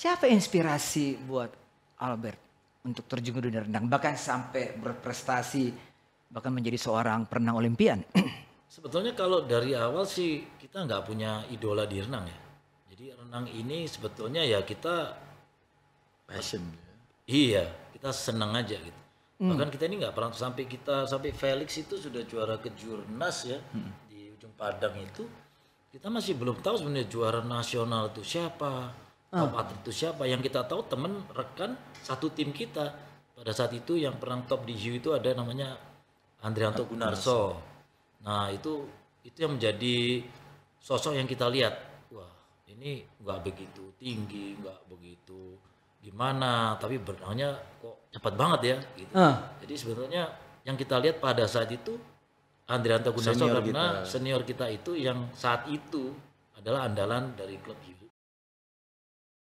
Siapa inspirasi buat Albert untuk terjun ke dunia renang bahkan sampai berprestasi bahkan menjadi seorang perenang olimpian? Sebetulnya kalau dari awal sih kita nggak punya idola di renang ya. Jadi renang ini sebetulnya ya kita passion. Iya, kita senang aja gitu. Hmm. Bahkan kita ini nggak pernah sampai kita sampai Felix itu sudah juara kejurnas ya hmm. di ujung Padang itu. Kita masih belum tahu sebenarnya juara nasional itu siapa Tempat top atlet itu siapa yang kita tahu teman rekan satu tim kita pada saat itu yang pernah top di Jiu itu ada namanya Andrianto Gunarso nah itu itu yang menjadi sosok yang kita lihat wah ini nggak begitu tinggi nggak begitu gimana tapi berangnya kok cepat banget ya gitu. Uh. jadi sebenarnya yang kita lihat pada saat itu Andrianto Gunarso senior karena kita. senior kita itu yang saat itu adalah andalan dari klub Jiu